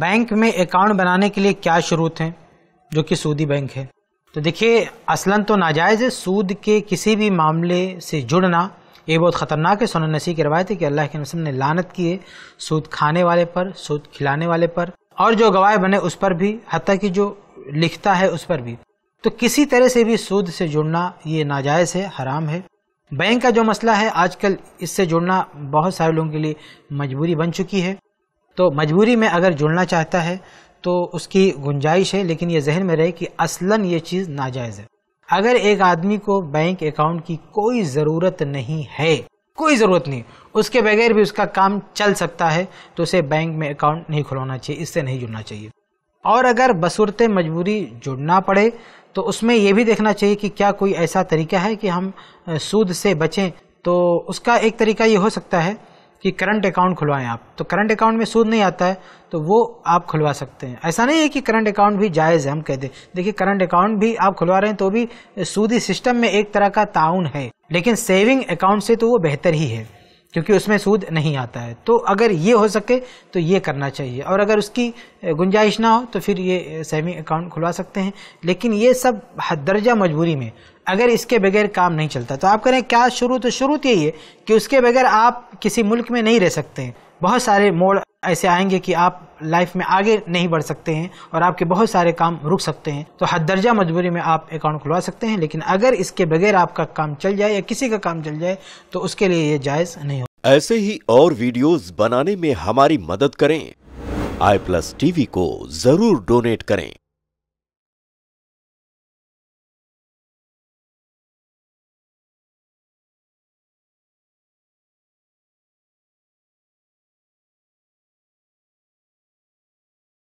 bank में account बनाने के लिए क्या शुरूत हैं जो कि सूदी बैंक है तो देखिए असलन तो नाजायज़ है सूद के किसी भी मामले से जुड़ना ये बहुत ख़तरनाक है सोन नसी की रवायत है कि अल्लाह के नसम ने लानत की है सूद खाने वाले पर सूद खिलाने वाले पर और जो गवाह बने उस पर भी हती कि जो लिखता है उस पर भी तो किसी तरह से भी सूद से जुड़ना ये नाजायज़ है हराम है बैंक का जो मसला है आजकल इससे जुड़ना बहुत सारे लोगों के लिए मजबूरी बन चुकी है तो मजबूरी में अगर जुड़ना चाहता है तो उसकी गुंजाइश है लेकिन ये जहन में रहे कि असलन ये चीज़ नाजायज़ है अगर एक आदमी को बैंक अकाउंट की कोई ज़रूरत नहीं है कोई ज़रूरत नहीं उसके बगैर भी उसका काम चल सकता है तो उसे बैंक में अकाउंट नहीं खुलवाना चाहिए इससे नहीं जुड़ना चाहिए और अगर बसूरत मजबूरी जुड़ना पड़े तो उसमें यह भी देखना चाहिए कि क्या कोई ऐसा तरीका है कि हम सूद से बचें तो उसका एक तरीका ये हो सकता है कि करंट अकाउंट खुलवाएं आप तो करंट अकाउंट में सूद नहीं आता है तो वो आप खुलवा सकते हैं ऐसा नहीं है कि करंट अकाउंट भी जायज़ है हम कहते हैं देखिए करंट अकाउंट भी आप खुलवा रहे हैं तो भी सूदी सिस्टम में एक तरह का ताउन है लेकिन सेविंग अकाउंट से तो वो बेहतर ही है क्योंकि उसमें सूद नहीं आता है तो अगर ये हो सके तो ये करना चाहिए और अगर उसकी गुंजाइश ना हो तो फिर ये सेविंग अकाउंट खुलवा सकते हैं लेकिन ये सब हद दर्जा मजबूरी में अगर इसके बगैर काम नहीं चलता तो आप करें क्या शुरू तो शुरू तो यही है कि उसके बगैर आप किसी मुल्क में नहीं रह सकते बहुत सारे मोड़ ऐसे आएंगे कि आप लाइफ में आगे नहीं बढ़ सकते हैं और आपके बहुत सारे काम रुक सकते हैं तो हद दर्जा मजबूरी में आप अकाउंट खुलवा सकते हैं लेकिन अगर इसके बगैर आपका काम चल जाए या किसी का काम चल जाए तो उसके लिए ये जायज़ नहीं हो ऐसे ही और वीडियोस बनाने में हमारी मदद करें आई प्लस टीवी को जरूर डोनेट करें